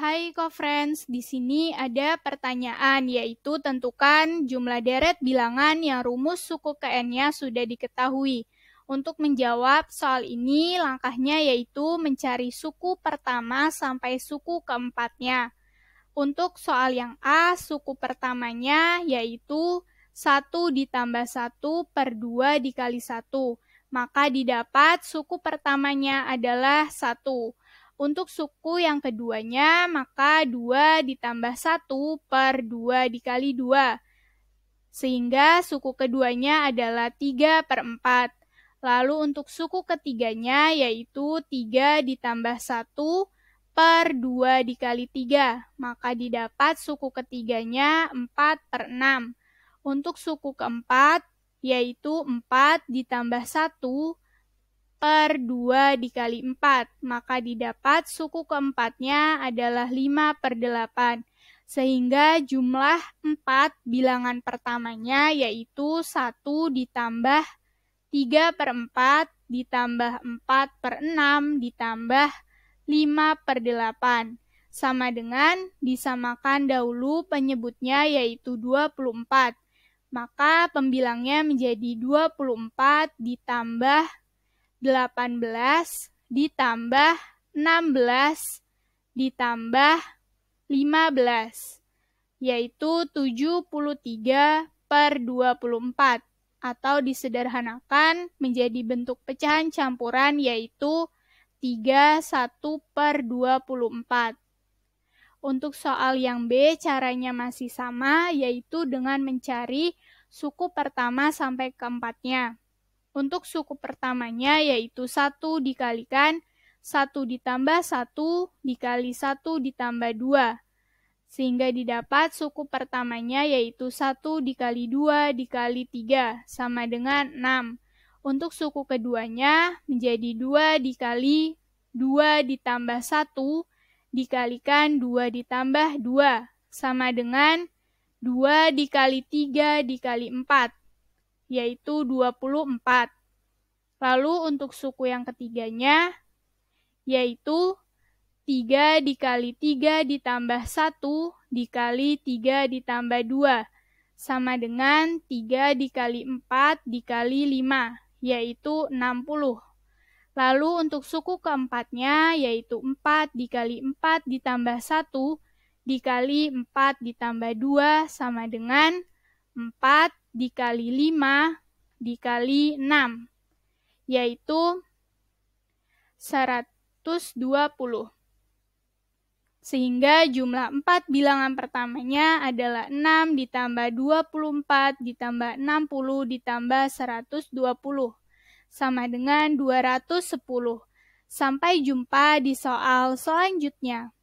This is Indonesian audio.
Hai co-friends, di sini ada pertanyaan yaitu tentukan jumlah deret bilangan yang rumus suku KN-nya sudah diketahui. Untuk menjawab soal ini, langkahnya yaitu mencari suku pertama sampai suku keempatnya. Untuk soal yang A, suku pertamanya yaitu 1 ditambah 1 per 2 dikali 1. Maka didapat suku pertamanya adalah 1. Untuk suku yang keduanya, maka 2 ditambah 1 per 2 dikali 2. Sehingga suku keduanya adalah 3 per 4. Lalu untuk suku ketiganya yaitu 3 ditambah 1 per 2 dikali 3. Maka didapat suku ketiganya 4 per 6. Untuk suku keempat yaitu 4 ditambah 1 per per 2 dikali 4, maka didapat suku keempatnya adalah 5 per 8. Sehingga jumlah 4 bilangan pertamanya yaitu 1 ditambah 3 per 4 ditambah 4 per 6 ditambah 5 per 8. Sama dengan disamakan dahulu penyebutnya yaitu 24. Maka pembilangnya menjadi 24 ditambah 18 ditambah 16 ditambah 15, yaitu 73 per 24, atau disederhanakan menjadi bentuk pecahan campuran yaitu 31 per 24. Untuk soal yang B, caranya masih sama, yaitu dengan mencari suku pertama sampai keempatnya. Untuk suku pertamanya yaitu 1 dikalikan 1 ditambah 1 dikali 1 ditambah 2. Sehingga didapat suku pertamanya yaitu 1 dikali 2 dikali 3 sama dengan 6. Untuk suku keduanya menjadi 2 dikali 2 ditambah 1 dikalikan 2 ditambah 2 sama dengan 2 dikali 3 dikali 4 yaitu 24. Lalu untuk suku yang ketiganya, yaitu 3 dikali 3 ditambah 1 dikali 3 ditambah 2, sama dengan 3 dikali 4 dikali 5, yaitu 60. Lalu untuk suku keempatnya, yaitu 4 dikali 4 ditambah 1 dikali 4 ditambah 2 sama dengan 4 dikali 5 dikali 6, yaitu 120. Sehingga jumlah 4 bilangan pertamanya adalah 6 ditambah 24 ditambah 60 ditambah 120 sama dengan 210. Sampai jumpa di soal selanjutnya.